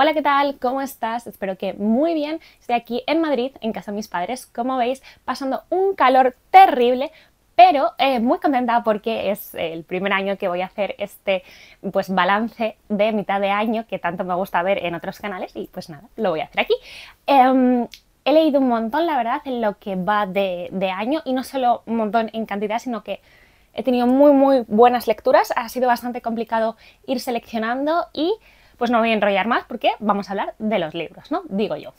Hola, ¿qué tal? ¿Cómo estás? Espero que muy bien. Estoy aquí en Madrid, en casa de mis padres, como veis, pasando un calor terrible, pero eh, muy contenta porque es el primer año que voy a hacer este pues balance de mitad de año que tanto me gusta ver en otros canales y pues nada, lo voy a hacer aquí. Em, he leído un montón, la verdad, en lo que va de, de año y no solo un montón en cantidad, sino que he tenido muy, muy buenas lecturas. Ha sido bastante complicado ir seleccionando y pues no voy a enrollar más porque vamos a hablar de los libros, ¿no? Digo yo.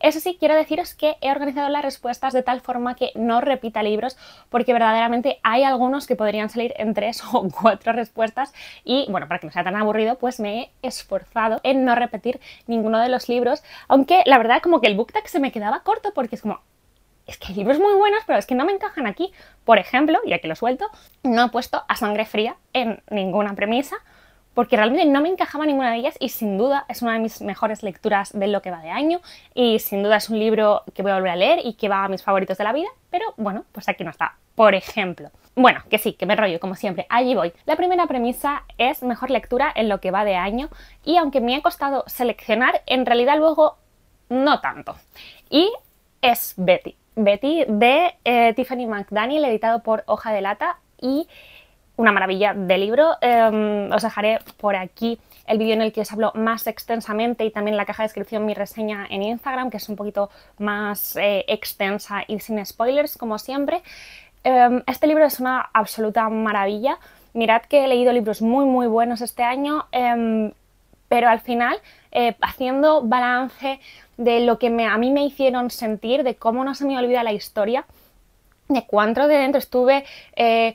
Eso sí, quiero deciros que he organizado las respuestas de tal forma que no repita libros, porque verdaderamente hay algunos que podrían salir en tres o cuatro respuestas. Y bueno, para que no sea tan aburrido, pues me he esforzado en no repetir ninguno de los libros. Aunque la verdad, como que el book se me quedaba corto, porque es como, es que hay libros muy buenos, pero es que no me encajan aquí. Por ejemplo, ya que lo suelto, no he puesto a sangre fría en ninguna premisa, porque realmente no me encajaba ninguna de ellas y sin duda es una de mis mejores lecturas de lo que va de año y sin duda es un libro que voy a volver a leer y que va a mis favoritos de la vida, pero bueno, pues aquí no está. Por ejemplo, bueno, que sí, que me rollo, como siempre, allí voy. La primera premisa es mejor lectura en lo que va de año y aunque me ha costado seleccionar, en realidad luego no tanto. Y es Betty. Betty de eh, Tiffany McDaniel, editado por Hoja de Lata y una maravilla de libro. Em, os dejaré por aquí el vídeo en el que os hablo más extensamente y también la caja de descripción mi reseña en Instagram, que es un poquito más eh, extensa y sin spoilers, como siempre. Em, este libro es una absoluta maravilla. Mirad que he leído libros muy muy buenos este año. Em, pero al final eh, haciendo balance de lo que a mí me hicieron sentir, de cómo no se me olvida la historia, de cuánto de dentro estuve... Eh,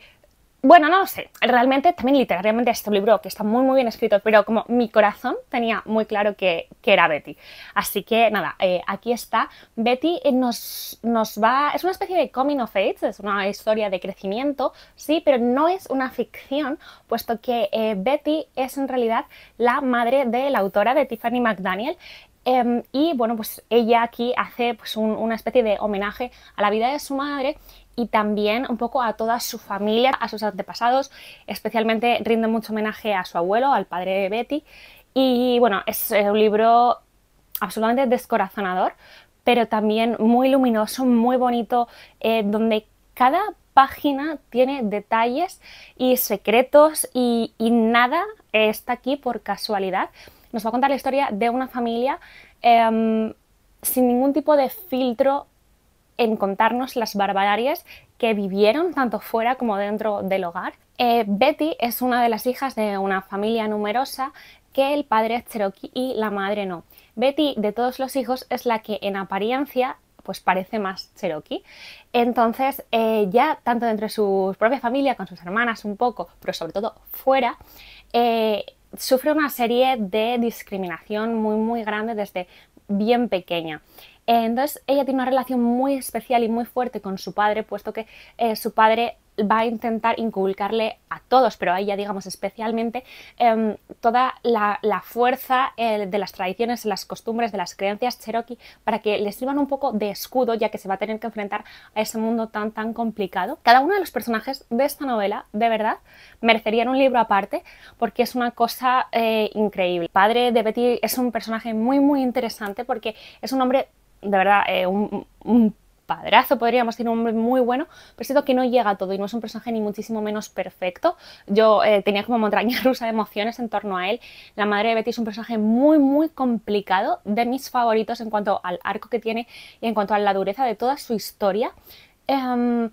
bueno, no lo sé, realmente también literalmente este libro que está muy muy bien escrito, pero como mi corazón tenía muy claro que, era Betty. Así que nada, eh, aquí está. Betty eh, nos, nos va, es una especie de coming of age, es una historia de crecimiento, sí, pero no es una ficción, puesto que eh, Betty es en realidad la madre de la autora de Tiffany McDaniel Em, y bueno, pues ella aquí hace pues, una especie de homenaje a la vida de su madre y también un poco a toda su familia, a sus antepasados, especialmente rinde mucho homenaje a su abuelo, al padre de Betty. Y bueno, es eh, un libro absolutamente descorazonador, pero también muy luminoso, muy bonito, eh, donde cada página tiene detalles y secretos y nada está aquí por casualidad nos va a contar la historia de una familia em, sin ningún tipo de filtro en contarnos las barbaridades que vivieron tanto fuera como dentro del hogar. Eh, Betty es una de las hijas de una familia numerosa que el padre es cherokee y la madre no. Betty de todos los hijos es la que en apariencia pues parece más cherokee. Entonces, eh, ya tanto dentro de su propia familia, con sus hermanas un poco, pero sobre todo fuera, eh, sufre una serie de discriminación muy, muy grande desde bien pequeña entonces ella tiene una relación muy especial y muy fuerte con su padre, puesto que eh, su padre va a intentar inculcarle a todos, pero a ella, digamos, especialmente, em, toda la, fuerza eh, de las tradiciones, las costumbres, de las creencias cherokee, para que le sirvan un poco de escudo, ya que se va a tener que enfrentar a ese mundo tan, tan complicado. Cada uno de los personajes de esta novela, de verdad, merecerían un libro aparte, porque es una cosa eh, increíble. El padre de Betty es un personaje muy, muy interesante, porque es un hombre de verdad, eh, un, padrazo, podríamos decir, un hombre muy bueno, pero siento que no llega a todo y no es un personaje ni muchísimo menos perfecto. Yo eh, tenía como montaña rusa de emociones en torno a él. La madre de Betty es un personaje muy, muy complicado, de mis favoritos en cuanto al arco que tiene y en cuanto a la dureza de toda su historia. Em,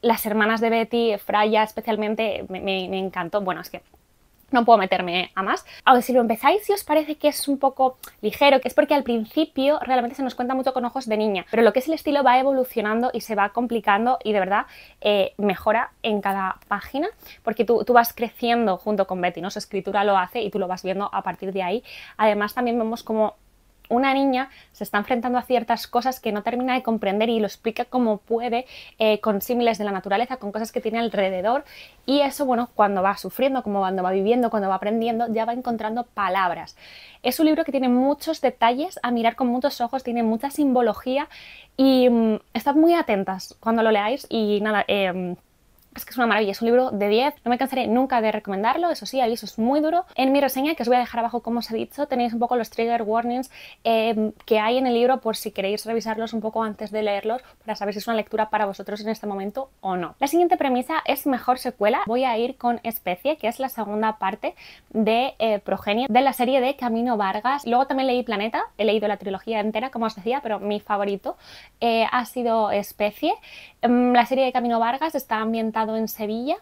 las hermanas de Betty, Freya especialmente, me encantó. Bueno, es que no puedo meterme a más. ver si lo empezáis si os parece que es un poco ligero, que es porque al principio realmente se nos cuenta mucho con ojos de niña, pero lo que es el estilo va evolucionando y se va complicando y de verdad eh, mejora en cada página, porque tú, vas creciendo junto con Betty, ¿no? Su escritura lo hace y tú lo vas viendo a partir de ahí. Además, también vemos como una niña se está enfrentando a ciertas cosas que no termina de comprender y lo explica como puede eh, con símiles de la naturaleza, con cosas que tiene alrededor y eso, bueno, cuando va sufriendo, como cuando va viviendo, cuando va aprendiendo, ya va encontrando palabras. Es un libro que tiene muchos detalles a mirar con muchos ojos, tiene mucha simbología y mm, estad muy atentas cuando lo leáis y nada, em, es que es una maravilla, es un libro de 10. No me cansaré nunca de recomendarlo, eso sí, aviso, es muy duro. En mi reseña, que os voy a dejar abajo como os he dicho, tenéis un poco los trigger warnings eh, que hay en el libro por si queréis revisarlos un poco antes de leerlos para saber si es una lectura para vosotros en este momento o no. La siguiente premisa es mejor secuela. Voy a ir con Especie, que es la segunda parte de eh, Progenia de la serie de Camino Vargas. Luego también leí Planeta, he leído la trilogía entera, como os decía, pero mi favorito eh, ha sido Especie. Mm, la serie de Camino Vargas está ambientada en Sevilla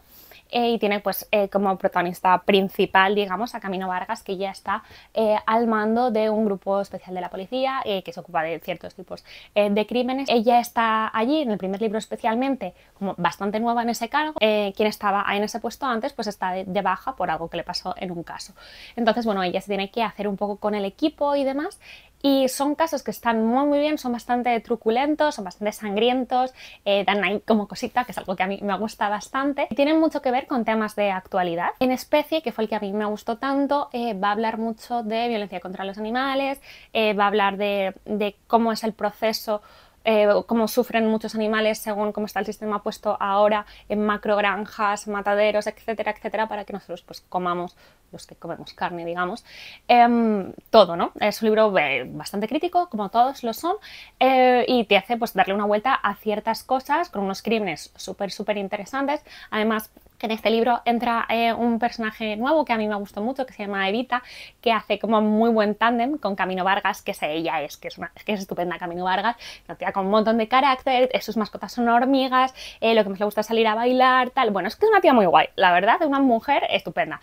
eh, y tiene pues eh, como protagonista principal, digamos, a Camino Vargas, que ya está eh, al mando de un grupo especial de la policía que se ocupa de ciertos tipos de crímenes. Ella está allí, en el primer libro especialmente, como bastante nueva en ese cargo. quien estaba en ese puesto antes, pues está de, de, baja por algo que le pasó en un caso. Entonces, bueno, ella se tiene que hacer un poco con el equipo y demás y son casos que están muy muy bien, son bastante truculentos, son bastante sangrientos, eh, dan ahí como cosita, que es algo que a mí me gusta bastante. Y tienen mucho que ver con temas de actualidad. En especie, que fue el que a mí me gustó tanto, eh, va a hablar mucho de violencia contra los animales, eh, va a hablar de cómo es el proceso eh, cómo sufren muchos animales según cómo está el sistema puesto ahora en macrogranjas, mataderos, etcétera, etcétera, para que nosotros pues comamos, los que comemos carne, digamos, em, todo, ¿no? Es un libro eh, bastante crítico, como todos lo son, eh, y te hace pues darle una vuelta a ciertas cosas con unos crímenes súper, súper interesantes. Además, en este libro entra eh, un personaje nuevo que a mí me gustó mucho, que se llama Evita, que hace como muy buen tándem con Camino Vargas, que sé ella es, que es, una, que es estupenda Camino Vargas, una tía con un montón de carácter, sus mascotas son hormigas, eh, lo que más le gusta es salir a bailar, tal. Bueno, es que es una tía muy guay, la verdad, una mujer estupenda.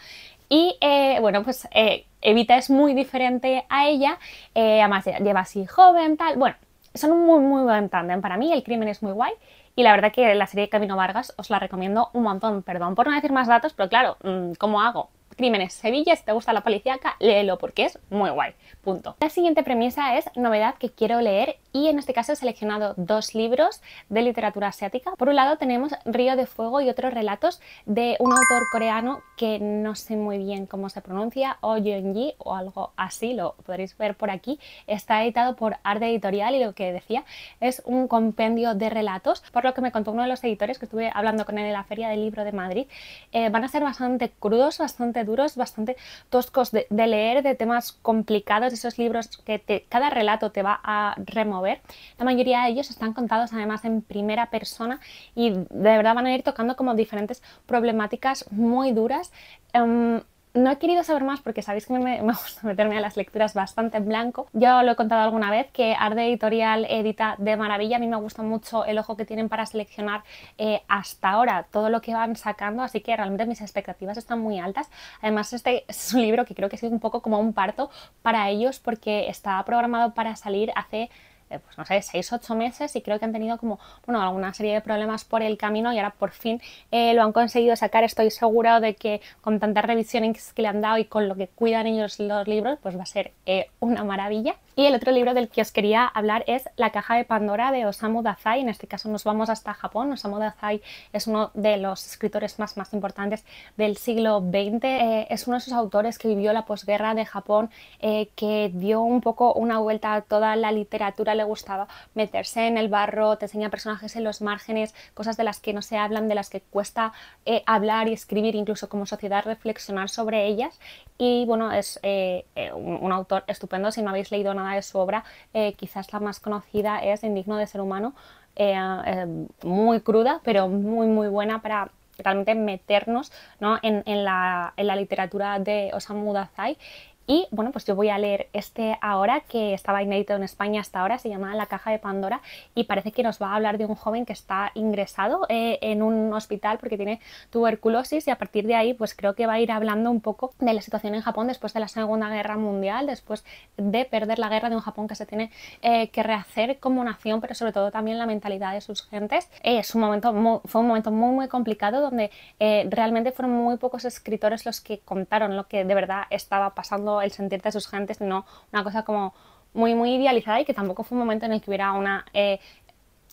Y eh, bueno, pues Evita es muy diferente a ella, además lleva así joven, tal. Bueno, son un muy, muy buen tándem para mí, el crimen es muy guay. Y la verdad que la serie de Camino Vargas os la recomiendo un montón. Perdón por no decir más datos, pero claro, mm, ¿cómo hago? Crímenes Sevilla. Si te gusta la policíaca, léelo porque es muy guay. Punto. La siguiente premisa es novedad que quiero leer y en este caso he seleccionado dos libros de literatura asiática. Por un lado tenemos Río de Fuego y otros relatos de un autor coreano que no sé muy bien cómo se pronuncia, o yeon o algo así, lo podréis ver por aquí. Está editado por Arte Editorial y lo que decía es un compendio de relatos, por lo que me contó uno de los editores que estuve hablando con él en la Feria del Libro de Madrid. Eh, van a ser bastante crudos, bastante duros, bastante toscos de, leer, de temas complicados, esos libros que cada relato te va a remover. La mayoría de ellos están contados además en primera persona y de verdad van a ir tocando como diferentes problemáticas muy duras. Em, no he querido saber más porque sabéis que me, gusta meterme a las lecturas bastante en blanco. Ya lo he contado alguna vez que Arde Editorial edita de maravilla. A mí me gusta mucho el ojo que tienen para seleccionar eh, hasta ahora todo lo que van sacando, así que realmente mis expectativas están muy altas. Además, este es un libro que creo que es un poco como un parto para ellos porque estaba programado para salir hace eh, pues no sé, 6, 8 meses y creo que han tenido como, bueno, alguna serie de problemas por el camino y ahora por fin eh, lo han conseguido sacar. Estoy segura de que con tantas revisiones que le han dado y con lo que cuidan ellos los libros, pues va a ser eh, una maravilla. Y el otro libro del que os quería hablar es La caja de Pandora de Osamu Dazai. En este caso nos vamos hasta Japón. Osamu Dazai es uno de los escritores más, más importantes del siglo XX. Eh, es uno de esos autores que vivió la posguerra de Japón, eh, que dio un poco una vuelta a toda la literatura. Le gustaba meterse en el barro, te enseña personajes en los márgenes, cosas de las que no se hablan, de las que cuesta eh, hablar y escribir, incluso como sociedad reflexionar sobre ellas. Y bueno, es un, un autor estupendo. Si no habéis leído nada de su obra, eh, quizás la más conocida es Indigno de ser humano, eh, eh, muy cruda, pero muy, muy buena para realmente meternos en, la, en, la, literatura de Osamu Dazai y bueno, pues yo voy a leer este ahora que estaba inédito en España hasta ahora, se llama La caja de Pandora y parece que nos va a hablar de un joven que está ingresado eh, en un hospital porque tiene tuberculosis y a partir de ahí pues creo que va a ir hablando un poco de la situación en Japón después de la Segunda Guerra Mundial, después de perder la guerra de un Japón que se tiene eh, que rehacer como nación, pero sobre todo también la mentalidad de sus gentes. Eh, es un momento fue un momento muy muy complicado donde realmente fueron muy pocos escritores los que contaron lo que de verdad estaba pasando el sentirte sus gentes, no una cosa como muy, muy idealizada y que tampoco fue un momento en el que hubiera una eh,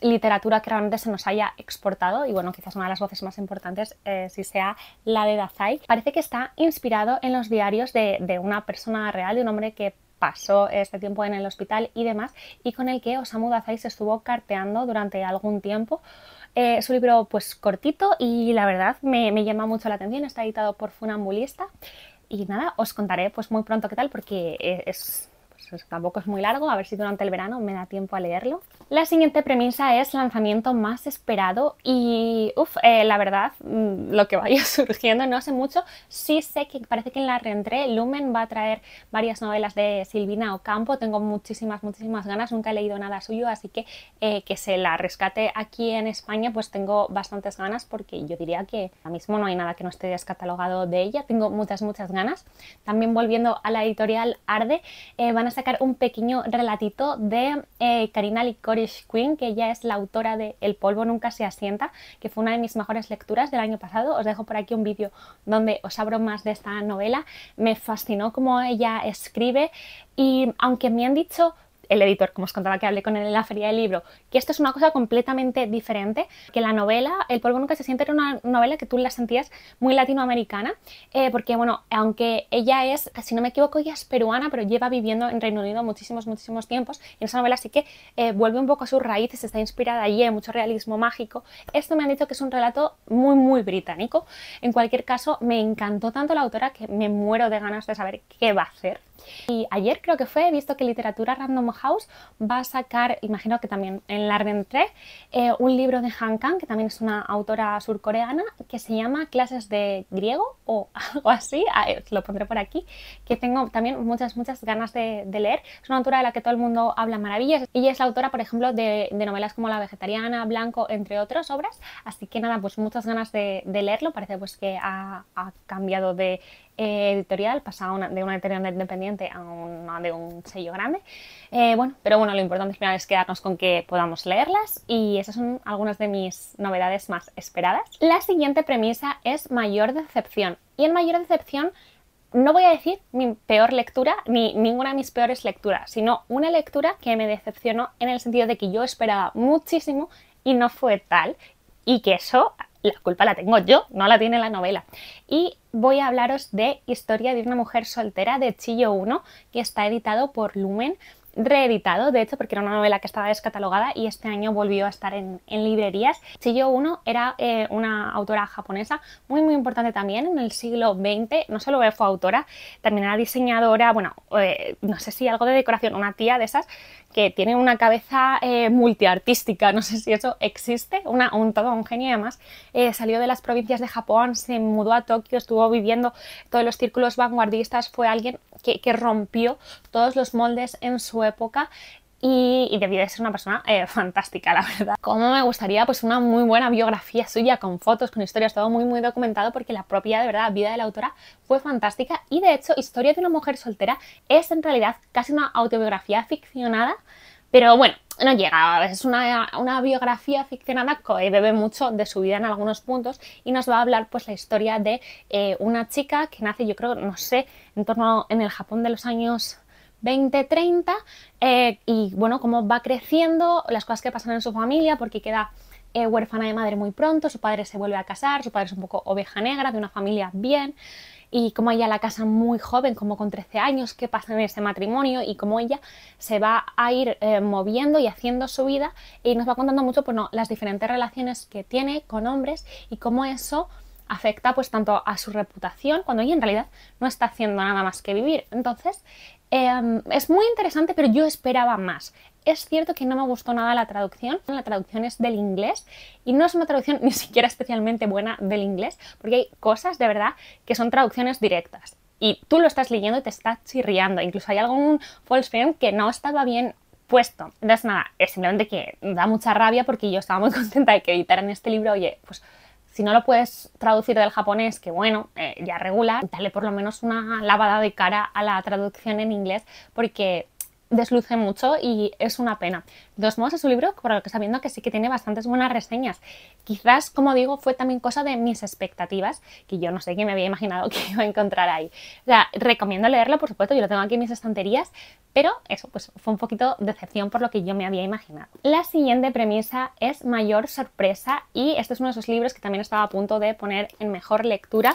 literatura que realmente se nos haya exportado y bueno, quizás una de las voces más importantes eh, si sea la de Dazai. Parece que está inspirado en los diarios de, una persona real, de un hombre que pasó eh, este tiempo en el hospital y demás, y con el que Osamu Dazai se estuvo carteando durante algún tiempo. es un libro pues cortito y la verdad me, me llama mucho la atención, está editado por Funambulista. Y nada, os contaré pues muy pronto qué tal porque eh, es, pues tampoco es muy largo, a ver si durante el verano me da tiempo a leerlo. La siguiente premisa es lanzamiento más esperado y, uff, eh, la verdad, mm, lo que vaya surgiendo, no sé mucho. Sí sé que parece que en la reentré Lumen va a traer varias novelas de Silvina Ocampo, tengo muchísimas, muchísimas ganas, nunca he leído nada suyo, así que eh, que se la rescate aquí en España, pues tengo bastantes ganas porque yo diría que ahora mismo no hay nada que no esté descatalogado de ella, tengo muchas, muchas ganas. También volviendo a la editorial Arde, eh, van a sacar un pequeño relatito de eh, Karina Licorice Queen, que ella es la autora de El polvo nunca se asienta, que fue una de mis mejores lecturas del año pasado. Os dejo por aquí un vídeo donde os abro más de esta novela. Me fascinó cómo ella escribe y aunque me han dicho el editor, como os contaba que hablé con él en la feria del libro, que esto es una cosa completamente diferente, que la novela, El polvo nunca se siente, era una novela que tú la sentías muy latinoamericana, eh, porque bueno, aunque ella es, si no me equivoco, ella es peruana, pero lleva viviendo en Reino Unido muchísimos, muchísimos tiempos, y en esa novela sí que eh, vuelve un poco a sus raíces, está inspirada allí en mucho realismo mágico. Esto me han dicho que es un relato muy, muy británico. En cualquier caso, me encantó tanto la autora que me muero de ganas de saber qué va a hacer y ayer creo que fue, he visto que Literatura Random House va a sacar, imagino que también en la 3, eh, un libro de Han Kang, que también es una autora surcoreana, que se llama Clases de Griego o algo así, ah, eh, lo pondré por aquí, que tengo también muchas, muchas ganas de, leer. Es una autora de la que todo el mundo habla maravillas. y es la autora, por ejemplo, de, novelas como La Vegetariana, Blanco, entre otras obras. Así que nada, pues muchas ganas de, leerlo. Parece pues que ha cambiado de eh, editorial, pasaba de una editorial independiente a una de un sello grande. Eh, bueno, pero bueno, lo importante al final es quedarnos con que podamos leerlas y esas son algunas de mis novedades más esperadas. La siguiente premisa es Mayor Decepción. Y en Mayor Decepción no voy a decir mi peor lectura, ni ninguna de mis peores lecturas, sino una lectura que me decepcionó en el sentido de que yo esperaba muchísimo y no fue tal. Y que eso la culpa la tengo yo, no la tiene la novela. Y voy a hablaros de Historia de una mujer soltera de Chillo 1, que está editado por Lumen reeditado, de hecho, porque era una novela que estaba descatalogada y este año volvió a estar en, librerías. Chiyo Uno era eh, una autora japonesa muy, muy importante también en el siglo XX. No solo fue autora, también era diseñadora, bueno, eh, no sé si algo de decoración, una tía de esas que tiene una cabeza eh, multiartística, no sé si eso existe, una, un todo, un genio además. salió de las provincias de Japón, se mudó a Tokio, estuvo viviendo todos los círculos vanguardistas, fue alguien que, rompió todos los moldes en su época y, debía de ser una persona eh, fantástica, la verdad. Como me gustaría pues una muy buena biografía suya con fotos, con historias, todo muy muy documentado porque la propia de verdad vida de la autora fue fantástica y de hecho Historia de una mujer soltera es en realidad casi una autobiografía ficcionada pero bueno, no llega, es una, una biografía ficcionada que bebe mucho de su vida en algunos puntos y nos va a hablar pues la historia de eh, una chica que nace, yo creo, no sé, en torno en el Japón de los años 20, 30 eh, y bueno, cómo va creciendo, las cosas que pasan en su familia porque queda eh, huérfana de madre muy pronto, su padre se vuelve a casar, su padre es un poco oveja negra de una familia bien, y cómo ella la casa muy joven, como con 13 años, qué pasa en ese matrimonio y cómo ella se va a ir eh, moviendo y haciendo su vida y nos va contando mucho pues, las diferentes relaciones que tiene con hombres y cómo eso afecta pues tanto a su reputación cuando ella en realidad no está haciendo nada más que vivir. Entonces, em, es muy interesante, pero yo esperaba más. Es cierto que no me gustó nada la traducción. La traducción es del inglés y no es una traducción ni siquiera especialmente buena del inglés, porque hay cosas de verdad que son traducciones directas. Y tú lo estás leyendo y te está chirriando. Incluso hay algún false frame que no estaba bien puesto. Entonces, nada, es simplemente que da mucha rabia porque yo estaba muy contenta de que editaran este libro. Oye, pues si no lo puedes traducir del japonés, que bueno, eh, ya regular, dale por lo menos una lavada de cara a la traducción en inglés porque desluce mucho y es una pena. De todos modos, es un libro, por lo que está viendo, que sí que tiene bastantes buenas reseñas. Quizás, como digo, fue también cosa de mis expectativas, que yo no sé qué me había imaginado que iba a encontrar ahí. O sea, recomiendo leerlo, por supuesto, yo lo tengo aquí en mis estanterías, pero eso, pues fue un poquito decepción por lo que yo me había imaginado. La siguiente premisa es Mayor Sorpresa y este es uno de esos libros que también estaba a punto de poner en mejor lectura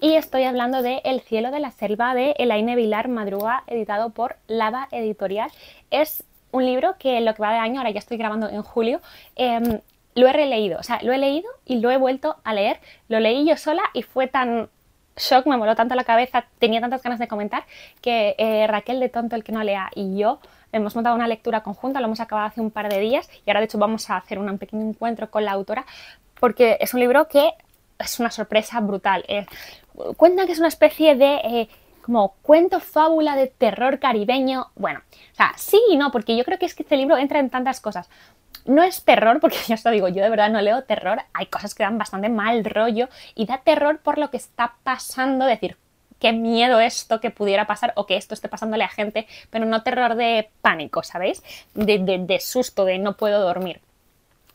y estoy hablando de El cielo de la selva de Elaine Vilar Madruga, editado por Lava Editorial. Es un libro que lo que va de año, ahora ya estoy grabando en julio, em, lo he releído, o sea, lo he leído y lo he vuelto a leer. Lo leí yo sola y fue tan shock, me voló tanto la cabeza, tenía tantas ganas de comentar que eh, Raquel de Tonto, el que no lea, y yo hemos montado una lectura conjunta, lo hemos acabado hace un par de días y ahora de hecho vamos a hacer un pequeño encuentro con la autora porque es un libro que es una sorpresa brutal. Cuenta que es una especie de eh, como cuento fábula de terror caribeño. Bueno, o sea, sí y no, porque yo creo que es que este libro entra en tantas cosas. No es terror, porque yo os lo digo, yo de verdad no leo terror, hay cosas que dan bastante mal rollo y da terror por lo que está pasando, decir, qué miedo esto que pudiera pasar o que esto esté pasándole a gente, pero no terror de pánico, ¿sabéis? de susto, de no puedo dormir.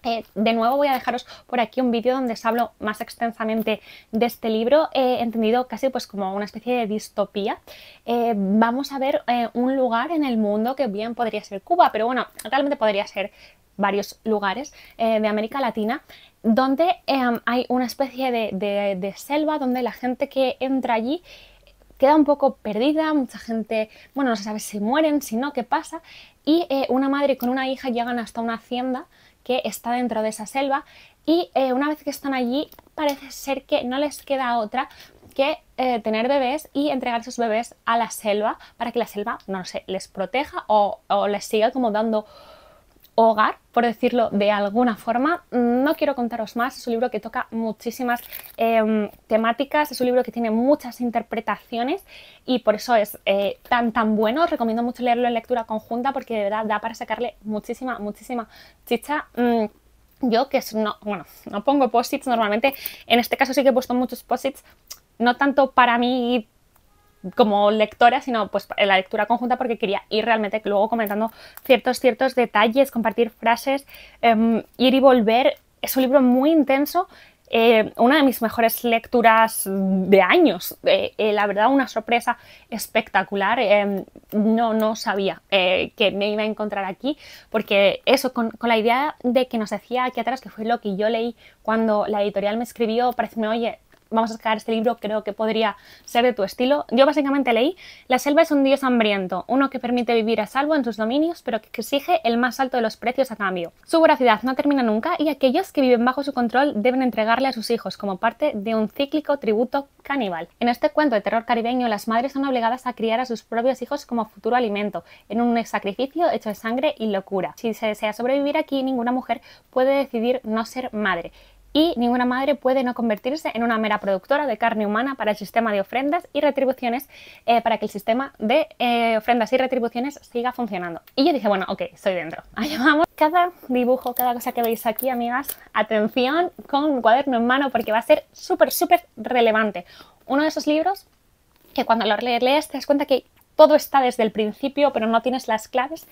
Eh, de nuevo voy a dejaros por aquí un vídeo donde os hablo más extensamente de este libro, He eh, entendido casi pues como una especie de distopía. Eh, vamos a ver un lugar en el mundo que bien podría ser Cuba, pero bueno, realmente podría ser varios lugares de América Latina, donde hay una especie de, selva donde la gente que entra allí queda un poco perdida, mucha gente, bueno, no se sabe si mueren, si no, qué pasa, y una madre con una hija llegan hasta una hacienda que está dentro de esa selva y eh, una vez que están allí parece ser que no les queda otra que eh, tener bebés y entregar sus bebés a la selva para que la selva, no sé, les proteja o, o les siga como dando hogar, por decirlo de alguna forma. No quiero contaros más, es un libro que toca muchísimas em, temáticas, es un libro que tiene muchas interpretaciones y por eso es eh, tan tan bueno. Os recomiendo mucho leerlo en lectura conjunta porque de verdad da para sacarle muchísima, muchísima chicha. Mm, yo que es no, bueno, no pongo post-its normalmente, en este caso sí que he puesto muchos post-its, no tanto para mí como lectora, sino pues la lectura conjunta porque quería ir realmente luego comentando ciertos, ciertos detalles, compartir frases, em, ir y volver. Es un libro muy intenso eh, una de mis mejores lecturas de años. Eh, eh, la verdad, una sorpresa espectacular. Em, no, no sabía que me iba a encontrar aquí, porque eso, con, la idea de que nos decía aquí atrás, que fue lo que yo leí cuando la editorial me escribió, parece, oye, vamos a sacar este libro, creo que podría ser de tu estilo. Yo básicamente leí, la selva es un dios hambriento, uno que permite vivir a salvo en sus dominios, pero que exige el más alto de los precios a cambio. Su voracidad no termina nunca y aquellos que viven bajo su control deben entregarle a sus hijos como parte de un cíclico tributo caníbal. En este cuento de terror caribeño, las madres son obligadas a criar a sus propios hijos como futuro alimento, en un sacrificio hecho de sangre y locura. Si se desea sobrevivir aquí, ninguna mujer puede decidir no ser madre y ninguna madre puede no convertirse en una mera productora de carne humana para el sistema de ofrendas y retribuciones, eh, para que el sistema de eh, ofrendas y retribuciones siga funcionando. Y yo dije, bueno, ok, estoy dentro. Allá vamos. Cada dibujo, cada cosa que veis aquí, amigas, atención con un cuaderno en mano porque va a ser súper, súper relevante. Uno de esos libros que cuando lo lees te das cuenta que todo está desde el principio, pero no tienes las claves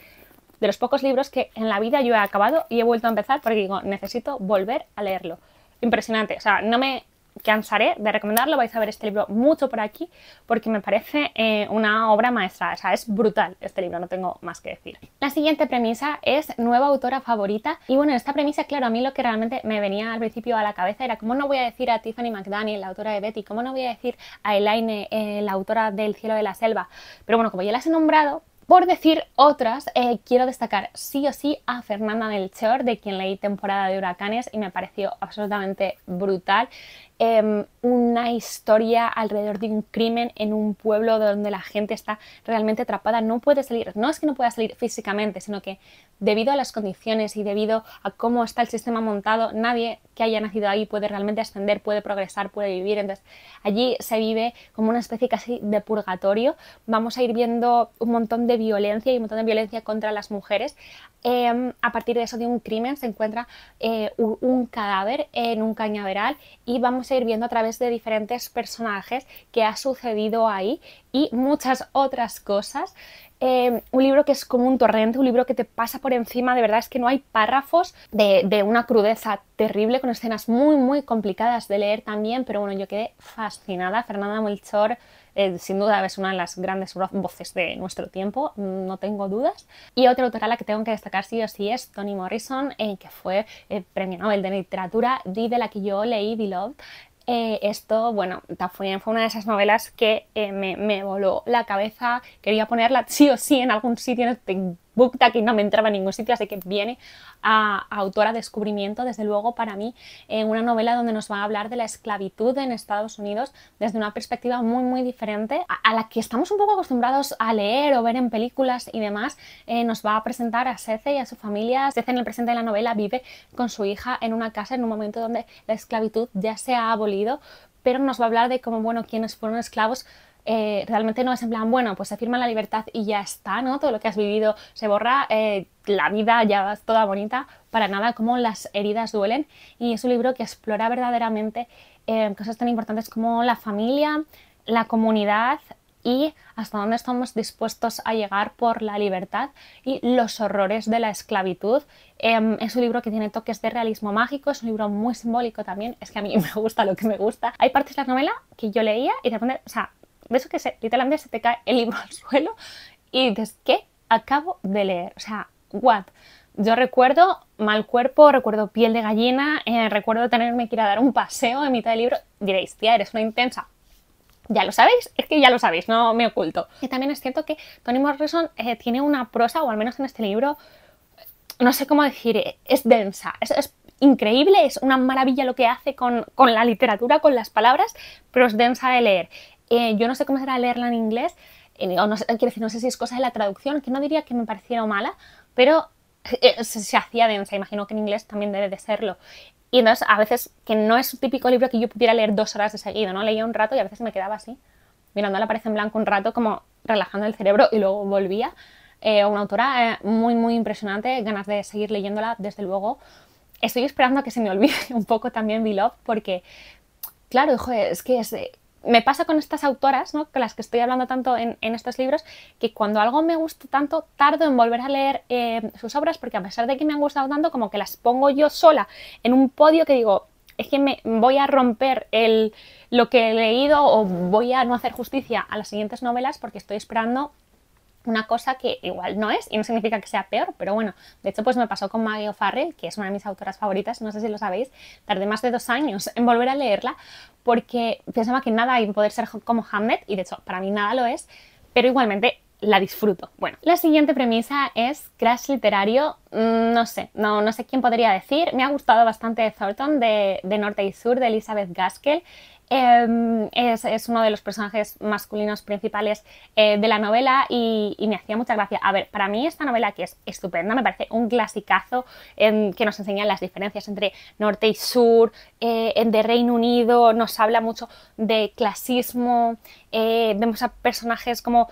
de los pocos libros que en la vida yo he acabado y he vuelto a empezar porque digo, necesito volver a leerlo impresionante. O sea, no me cansaré de recomendarlo, vais a ver este libro mucho por aquí, porque me parece eh, una obra maestra, o sea, es brutal este libro, no tengo más que decir. La siguiente premisa es nueva autora favorita, y bueno, esta premisa, claro, a mí lo que realmente me venía al principio a la cabeza era cómo no voy a decir a Tiffany McDaniel, la autora de Betty, cómo no voy a decir a Elaine, eh, la autora del Cielo de la Selva, pero bueno, como ya las he nombrado, por decir otras, eh, quiero destacar sí o sí a Fernanda Melchor, de quien leí temporada de huracanes y me pareció absolutamente brutal. Em, una historia alrededor de un crimen en un pueblo donde la gente está realmente atrapada, no puede salir. No es que no pueda salir físicamente, sino que debido a las condiciones y debido a cómo está el sistema montado, nadie que haya nacido ahí puede realmente ascender, puede progresar, puede vivir. Entonces allí se vive como una especie casi de purgatorio. Vamos a ir viendo un montón de violencia y un montón de violencia contra las mujeres. Em, a partir de eso, de un crimen, se encuentra eh, un cadáver en un cañaveral y vamos a ir viendo a través de diferentes personajes que ha sucedido ahí y muchas otras cosas. Em, un libro que es como un torrente, un libro que te pasa por encima, de verdad es que no hay párrafos de, de, una crudeza terrible, con escenas muy, muy complicadas de leer también, pero bueno, yo quedé fascinada. Fernanda Melchor eh, sin duda es una de las grandes voces de nuestro tiempo, mm, no tengo dudas. Y otra autora a la que tengo que destacar sí o sí es Toni Morrison, eh, que fue eh, premio Nobel de Literatura de la que yo leí Beloved. Eh, esto, bueno, también fue una de esas novelas que eh, me, me, voló la cabeza. Quería ponerla sí o sí en algún sitio, en BookTag no me entraba en ningún sitio, así que viene a, a Autora Descubrimiento, desde luego para mí, en una novela donde nos va a hablar de la esclavitud en Estados Unidos desde una perspectiva muy, muy diferente a, la que estamos un poco acostumbrados a leer o ver en películas y demás. Eh, nos va a presentar a Sece y a su familia. Sece en el presente de la novela vive con su hija en una casa en un momento donde la esclavitud ya se ha abolido, pero nos va a hablar de cómo, bueno, quienes fueron esclavos eh, realmente no es en plan, bueno, pues se firma la libertad y ya está, ¿no? Todo lo que has vivido se borra, eh, la vida ya es toda bonita, para nada, como las heridas duelen. Y es un libro que explora verdaderamente eh, cosas tan importantes como la familia, la comunidad y hasta dónde estamos dispuestos a llegar por la libertad y los horrores de la esclavitud. Em, es un libro que tiene toques de realismo mágico, es un libro muy simbólico también, es que a mí me gusta lo que me gusta. Hay partes de la novela que yo leía y de repente, o sea, ves que se, literalmente se te cae el libro al suelo y dices, ¿qué acabo de leer? O sea, what? Yo recuerdo mal cuerpo, recuerdo piel de gallina, eh, recuerdo tenerme que ir a dar un paseo en mitad del libro. Diréis, tía, eres una intensa. Ya lo sabéis, es que ya lo sabéis, no me oculto. Y también es cierto que Toni Morrison eh, tiene una prosa, o al menos en este libro, no sé cómo decir, eh, es densa, es, increíble, es una maravilla lo que hace con, con, la literatura, con las palabras, pero es densa de leer. Eh, yo no sé cómo será leerla en inglés, eh, o no quiero decir, no sé si es cosa de la traducción, que no diría que me pareciera mala, pero eh, se, hacía densa, imagino que en inglés también debe de serlo. Y entonces a veces, que no es un típico libro que yo pudiera leer dos horas de seguido, ¿no? Leía un rato y a veces me quedaba así, mirando la pared en blanco un rato, como relajando el cerebro y luego volvía. una autora muy, muy impresionante, ganas de seguir leyéndola, desde luego. Estoy esperando a que se me olvide un poco también Beloved, porque, claro, joder, es que es, me pasa con estas autoras, ¿no? con las que estoy hablando tanto en, estos libros, que cuando algo me gusta tanto, tardo en volver a leer eh, sus obras, porque a pesar de que me han gustado tanto, como que las pongo yo sola en un podio que digo, es que me voy a romper el, lo que he leído o voy a no hacer justicia a las siguientes novelas porque estoy esperando una cosa que igual no es y no significa que sea peor, pero bueno, de hecho pues me pasó con Maggie O'Farrell, que es una de mis autoras favoritas, no sé si lo sabéis, tardé más de dos años en volver a leerla porque pensaba que nada iba poder ser como Hamlet y de hecho para mí nada lo es, pero igualmente la disfruto. Bueno, la siguiente premisa es crash literario, mm, no sé, no, no sé quién podría decir, me ha gustado bastante Thornton de Norte y Sur de Elizabeth Gaskell Em, es, uno de los personajes masculinos principales eh, de la novela y, me hacía mucha gracia. A ver, para mí esta novela que es estupenda, me parece un clasicazo en em, que nos enseña las diferencias entre norte y sur, eh, en de Reino Unido, nos habla mucho de clasismo, eh, vemos a personajes como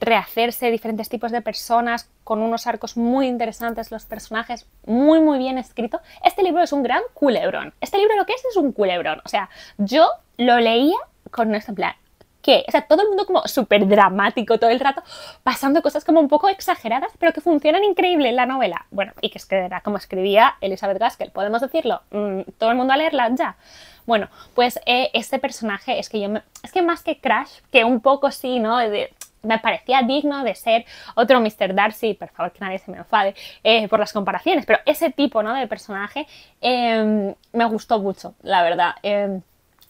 rehacerse, diferentes tipos de personas, con unos arcos muy interesantes, los personajes muy, muy bien escritos. Este libro es un gran culebrón. Este libro lo que es es un culebrón. O sea, yo lo leía con un plan. ¿Qué? O sea, todo el mundo como súper dramático todo el rato, pasando cosas como un poco exageradas, pero que funcionan increíble en la novela. Bueno, y que es era como escribía Elizabeth Gaskell, podemos decirlo. Mm, todo el mundo a leerla ya. Bueno, pues eh, este personaje es que yo me, es que más que Crash, que un poco sí, ¿no? me parecía digno de ser otro Mr. Darcy, por favor que nadie se me enfade eh, por las comparaciones, pero ese tipo ¿no? de personaje em, me gustó mucho, la verdad. Em,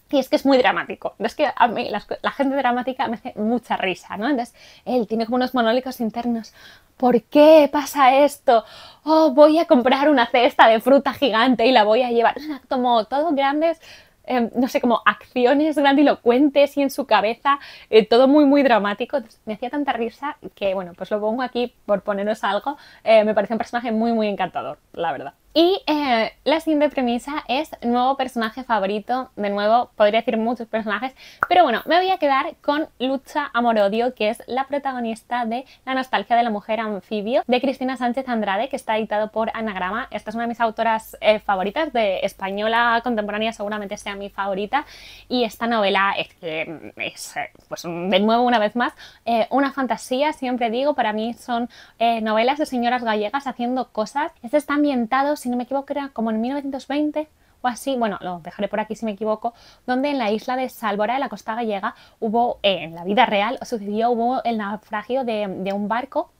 y es que es muy dramático. Es que a mí la, gente dramática me hace mucha risa, ¿no? Entonces, él tiene como unos monólicos internos. ¿Por qué pasa esto? Oh, voy a comprar una cesta de fruta gigante y la voy a llevar. Como todos grandes Em, no sé, como acciones grandilocuentes y en su cabeza, eh, todo muy, muy dramático. me hacía tanta risa que, bueno, pues lo pongo aquí por ponernos algo. Eh, me parece un personaje muy, muy encantador, la verdad. Y eh, la siguiente premisa es nuevo personaje favorito. De nuevo, podría decir muchos personajes, pero bueno, me voy a quedar con Lucha Amorodio que es la protagonista de La nostalgia de la mujer anfibio, de Cristina Sánchez Andrade, que está editado por Anagrama. Esta es una de mis autoras eh, favoritas, de española contemporánea seguramente sea mi favorita. Y esta novela es, pues de nuevo, una vez más, eh, una fantasía, siempre digo, para mí son novelas de señoras gallegas haciendo cosas. Este está ambientado si no me equivoco, era como en 1920 o así, bueno, lo dejaré por aquí si me equivoco, donde en la isla de Sálvora, de la costa gallega, hubo, eh, en la vida real, sucedió, hubo el naufragio de un barco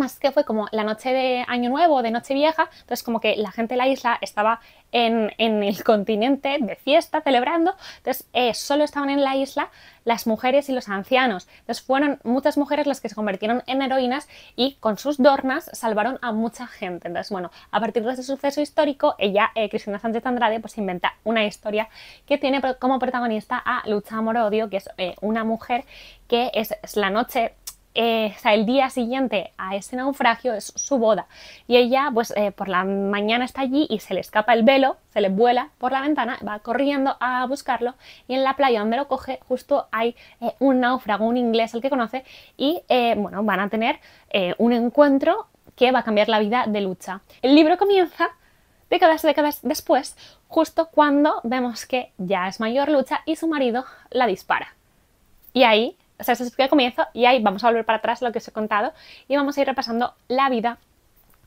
más que fue como la noche de Año Nuevo, de Noche Vieja, entonces como que la gente de la isla estaba en, el continente de fiesta, celebrando, entonces eh, solo estaban en la isla las mujeres y los ancianos. Entonces fueron muchas mujeres las que se convirtieron en heroínas y con sus dornas salvaron a mucha gente. Entonces, bueno, a partir de ese suceso histórico, ella, eh, Cristina Sánchez Andrade, pues inventa una historia que tiene como protagonista a Lucha Odio, que es eh, una mujer que es la noche eh, el día siguiente a ese naufragio es su boda. Y ella, pues eh, por la mañana está allí y se le escapa el velo, se le vuela por la ventana, va corriendo a buscarlo y en la playa donde lo coge justo hay eh, un náufrago, un inglés, el que conoce, y bueno, van a tener un encuentro que va a cambiar la vida de lucha. El libro comienza décadas, décadas después, justo cuando vemos que ya es mayor lucha y su marido la dispara. Y ahí o sea, eso es el comienzo y ahí vamos a volver para atrás lo que os he contado y vamos a ir repasando la vida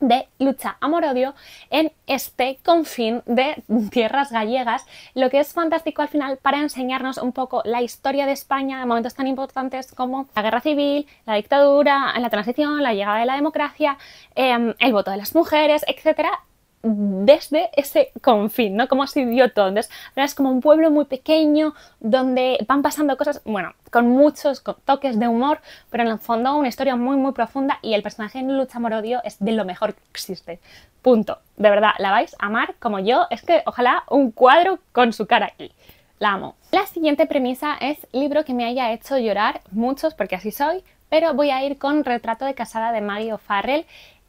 de lucha amor-odio en este confín de tierras gallegas, lo que es fantástico al final para enseñarnos un poco la historia de España en momentos tan importantes como la guerra civil, la dictadura, la transición, la llegada de la democracia, em, el voto de las mujeres, etcétera, desde ese confín, ¿no? Como así dio todo. es como un pueblo muy pequeño donde van pasando cosas, bueno, con muchos toques de humor, pero en el fondo una historia muy, muy profunda y el personaje en Lucha Odio es de lo mejor que existe. Punto. De verdad, la vais a amar como yo. Es que ojalá un cuadro con su cara aquí. La amo. La siguiente premisa es libro que me haya hecho llorar, muchos porque así soy, pero voy a ir con Retrato de casada de Maggie O'Farrell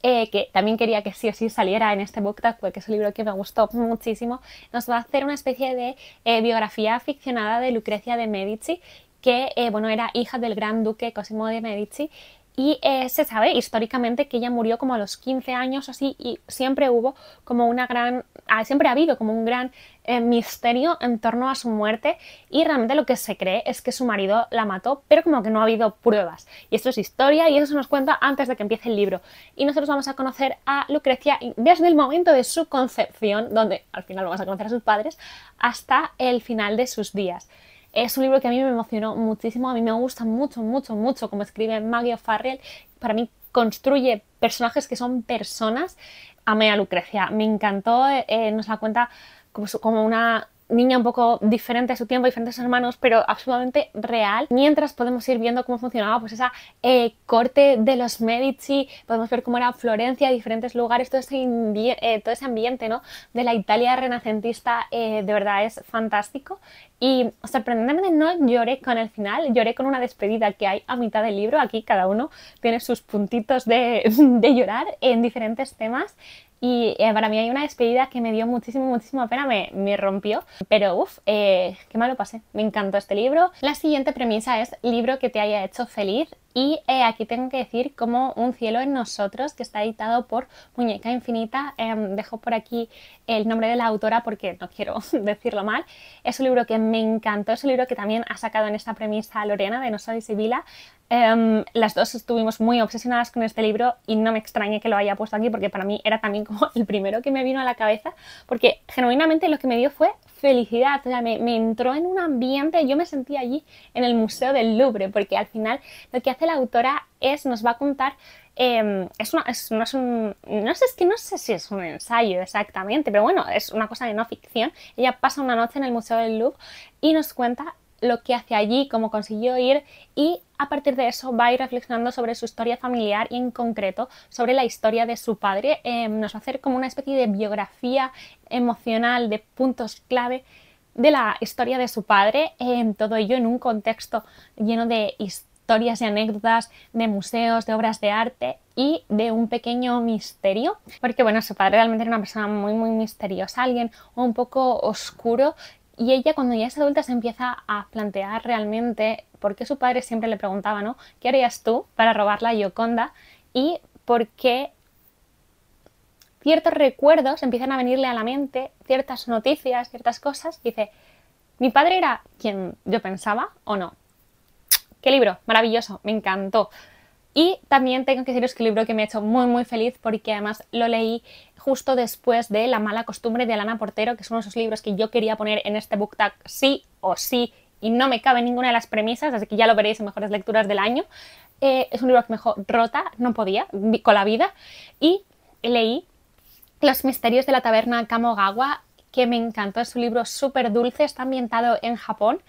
eh, que también quería que sí o sí saliera en este book porque es un libro que me gustó muchísimo, nos va a hacer una especie de eh, biografía ficcionada de Lucrecia de Medici, que eh, bueno, era hija del gran duque Cosimo de Medici y eh, se sabe históricamente que ella murió como a los 15 años o así y siempre hubo como una gran, ah, siempre ha habido como un gran eh, misterio en torno a su muerte y realmente lo que se cree es que su marido la mató, pero como que no ha habido pruebas. Y esto es historia y eso se nos cuenta antes de que empiece el libro. Y nosotros vamos a conocer a Lucrecia desde el momento de su concepción, donde al final vamos a conocer a sus padres, hasta el final de sus días. Es un libro que a mí me emocionó muchísimo, a mí me gusta mucho, mucho, mucho como escribe Maggie O'Farrell. Para mí construye personajes que son personas. a a Lucrecia, me encantó, eh, eh, nos la cuenta como, como una niña un poco diferente a su tiempo, diferentes hermanos, pero absolutamente real. Mientras podemos ir viendo cómo funcionaba pues esa eh, corte de los Medici, podemos ver cómo era Florencia, diferentes lugares, todo ese, eh, todo ese ambiente ¿no? de la Italia renacentista eh, de verdad es fantástico. Y sorprendentemente no lloré con el final, lloré con una despedida que hay a mitad del libro, aquí cada uno tiene sus puntitos de llorar en diferentes temas. Y eh, para mí hay una despedida que me dio muchísimo, muchísimo pena, me, me rompió. Pero uff, eh, qué malo pasé. Me encantó este libro. La siguiente premisa es libro que te haya hecho feliz y eh, aquí tengo que decir como Un cielo en nosotros, que está editado por Muñeca Infinita. Em, dejo por aquí el nombre de la autora porque no quiero decirlo mal. Es un libro que me encantó, es un libro que también ha sacado en esta premisa Lorena de No Soy Sibila. Em, las dos estuvimos muy obsesionadas con este libro y no me extrañe que lo haya puesto aquí porque para mí era también como el primero que me vino a la cabeza porque genuinamente lo que me dio fue felicidad, o sea, me, me entró en un ambiente, yo me sentí allí en el Museo del Louvre porque al final lo que hace la autora es, nos va a contar, em, es, no un, no sé, es que no sé si es un ensayo exactamente, pero bueno, es una cosa de no ficción. Ella pasa una noche en el Museo del Louvre y nos cuenta lo que hace allí, cómo consiguió ir y a partir de eso va a ir reflexionando sobre su historia familiar y en concreto sobre la historia de su padre. Em, nos va a hacer como una especie de biografía emocional de puntos clave de la historia de su padre, em, todo ello en un contexto lleno de historia historias y anécdotas de museos, de obras de arte y de un pequeño misterio, porque bueno, su padre realmente era una persona muy muy misteriosa, alguien un poco oscuro y ella cuando ya es adulta se empieza a plantear realmente por qué su padre siempre le preguntaba, ¿no? ¿Qué harías tú para robar la Gioconda? Y por qué ciertos recuerdos empiezan a venirle a la mente, ciertas noticias, ciertas cosas, dice, ¿mi padre era quien yo pensaba o no? Qué libro, maravilloso, me encantó. Y también tengo que deciros que el libro que me ha hecho muy muy feliz porque además lo leí justo después de La mala costumbre de Alana Portero, que es uno de esos libros que yo quería poner en este book tag sí o sí y no me cabe ninguna de las premisas, así que ya lo veréis en mejores lecturas del año. Eh, es un libro que me dejó rota, no podía, con la vida. Y leí Los misterios de la taberna Kamogawa, que me encantó, es un libro súper dulce, está ambientado en Japón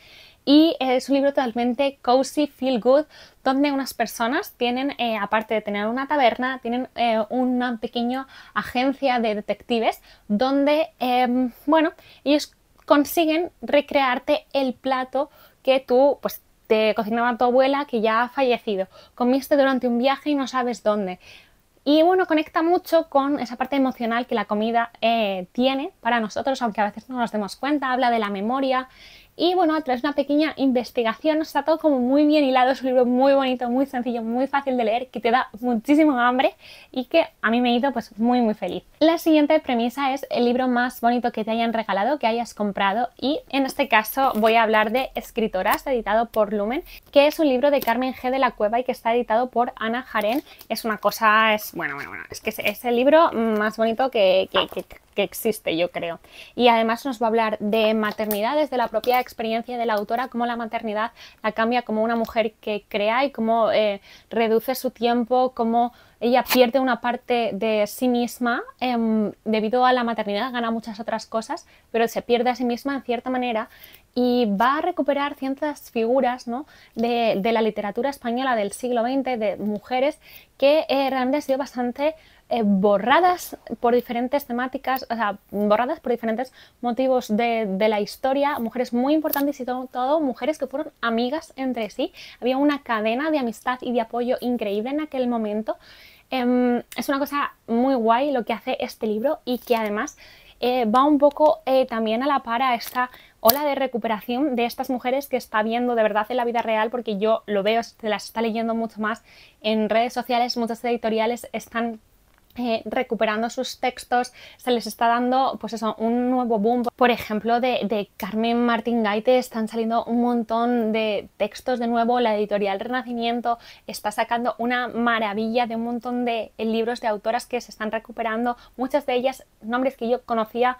y es un libro totalmente cozy, feel good, donde unas personas tienen, eh, aparte de tener una taberna, tienen eh, una pequeña agencia de detectives donde, em, bueno, ellos consiguen recrearte el plato que tú, pues, te cocinaba tu abuela que ya ha fallecido. Comiste durante un viaje y no sabes dónde. Y bueno, conecta mucho con esa parte emocional que la comida eh, tiene para nosotros, aunque a veces no nos demos cuenta. Habla de la memoria, y bueno, a través de una pequeña investigación está todo como muy bien hilado, es un libro muy bonito, muy sencillo, muy fácil de leer, que te da muchísimo hambre y que a mí me hizo pues muy muy feliz. La siguiente premisa es el libro más bonito que te hayan regalado, que hayas comprado y en este caso voy a hablar de Escritoras, editado por Lumen, que es un libro de Carmen G. de la Cueva y que está editado por Ana Jaren Es una cosa, es bueno, bueno, bueno, es que es, el libro más bonito que que existe, yo creo. Y además nos va a hablar de maternidad desde la propia experiencia de la autora, cómo la maternidad la cambia como una mujer que crea y cómo eh, reduce su tiempo, cómo ella pierde una parte de sí misma em, debido a la maternidad, gana muchas otras cosas, pero se pierde a sí misma en cierta manera y va a recuperar ciertas figuras ¿no? de, la literatura española del siglo XX, de mujeres que eh, realmente ha sido bastante eh, borradas por diferentes temáticas, o sea, borradas por diferentes motivos de, la historia, mujeres muy importantes y todo, todo, mujeres que fueron amigas entre sí. Había una cadena de amistad y de apoyo increíble en aquel momento. Em, es una cosa muy guay lo que hace este libro y que además eh, va un poco eh, también a la par a esta ola de recuperación de estas mujeres que está viendo de verdad en la vida real, porque yo lo veo, se las está leyendo mucho más en redes sociales, muchas editoriales están eh, recuperando sus textos, se les está dando pues eso, un nuevo boom. Por ejemplo, de, Carmen Martín Gaite están saliendo un montón de textos de nuevo, la editorial Renacimiento está sacando una maravilla de un montón de libros de autoras que se están recuperando, muchas de ellas nombres que yo conocía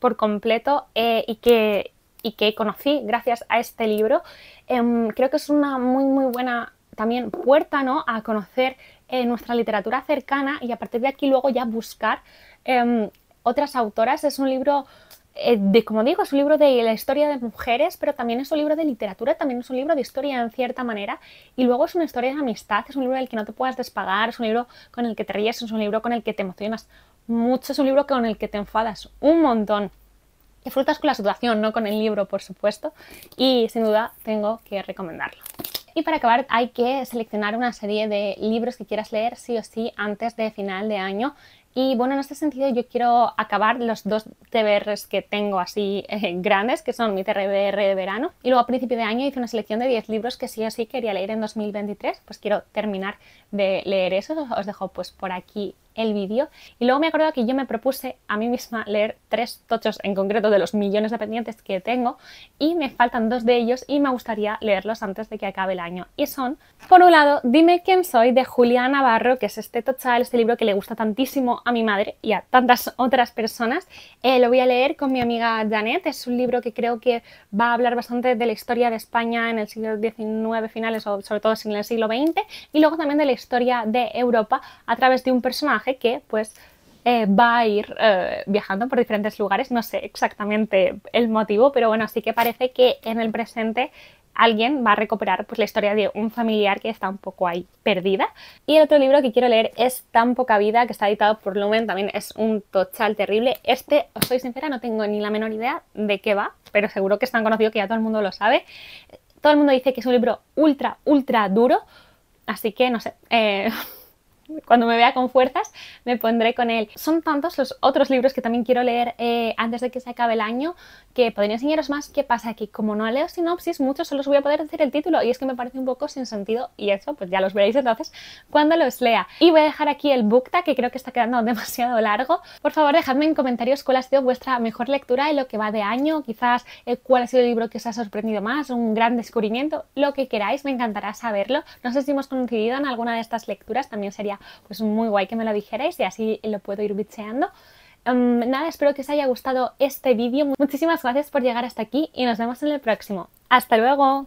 por completo eh, y que y que conocí gracias a este libro, em, creo que es una muy muy buena también puerta ¿no? a conocer eh, nuestra literatura cercana y a partir de aquí luego ya buscar em, otras autoras. Es un libro, eh, de, como digo, es un libro de la historia de mujeres, pero también es un libro de literatura, también es un libro de historia en cierta manera. Y luego es una historia de amistad, es un libro del que no te puedas despagar, es un libro con el que te ríes, es un libro con el que te emocionas mucho, es un libro con el que te enfadas un montón. Disfrutas con la situación, no con el libro, por supuesto, y sin duda tengo que recomendarlo. Y para acabar hay que seleccionar una serie de libros que quieras leer sí o sí antes de final de año. Y bueno, en este sentido yo quiero acabar los dos TBRs que tengo así eh, grandes, que son mi TBR de verano. Y luego a principio de año hice una selección de 10 libros que sí o sí quería leer en 2023. Pues quiero terminar de leer esos. Os dejo pues por aquí el vídeo. Y luego me acuerdo que yo me propuse a mí misma leer tres tochos en concreto de los millones de pendientes que tengo y me faltan dos de ellos y me gustaría leerlos antes de que acabe el año. Y son, por un lado, Dime quién soy de Julián Navarro, que es este tochal, este libro que le gusta tantísimo a mi madre y a tantas otras personas. Eh, lo voy a leer con mi amiga Janet. Es un libro que creo que va a hablar bastante de la historia de España en el siglo XIX finales o sobre todo en el siglo XX y luego también de la historia de Europa a través de un personaje que pues eh, va a ir eh, viajando por diferentes lugares, no sé exactamente el motivo, pero bueno, sí que parece que en el presente alguien va a recuperar pues, la historia de un familiar que está un poco ahí perdida. Y el otro libro que quiero leer es Tan poca vida, que está editado por Lumen, también es un total terrible. Este, os soy sincera, no tengo ni la menor idea de qué va, pero seguro que es tan conocido que ya todo el mundo lo sabe. Todo el mundo dice que es un libro ultra, ultra duro, así que no sé. Eh, cuando me vea con fuerzas, me pondré con él. Son tantos los otros libros que también quiero leer eh, antes de que se acabe el año que podría enseñaros más. ¿Qué pasa? aquí. como no leo sinopsis, muchos solo os voy a poder decir el título y es que me parece un poco sin sentido y eso pues ya los veréis entonces cuando los lea. Y voy a dejar aquí el bookta que creo que está quedando demasiado largo. Por favor, dejadme en comentarios cuál ha sido vuestra mejor lectura en lo que va de año, quizás eh, cuál ha sido el libro que os ha sorprendido más, un gran descubrimiento, lo que queráis, me encantará saberlo. No sé si hemos coincidido en alguna de estas lecturas, también sería pues muy guay que me lo dijerais y así lo puedo ir bicheando. Em, nada, espero que os haya gustado este vídeo. Muchísimas gracias por llegar hasta aquí y nos vemos en el próximo. ¡Hasta luego!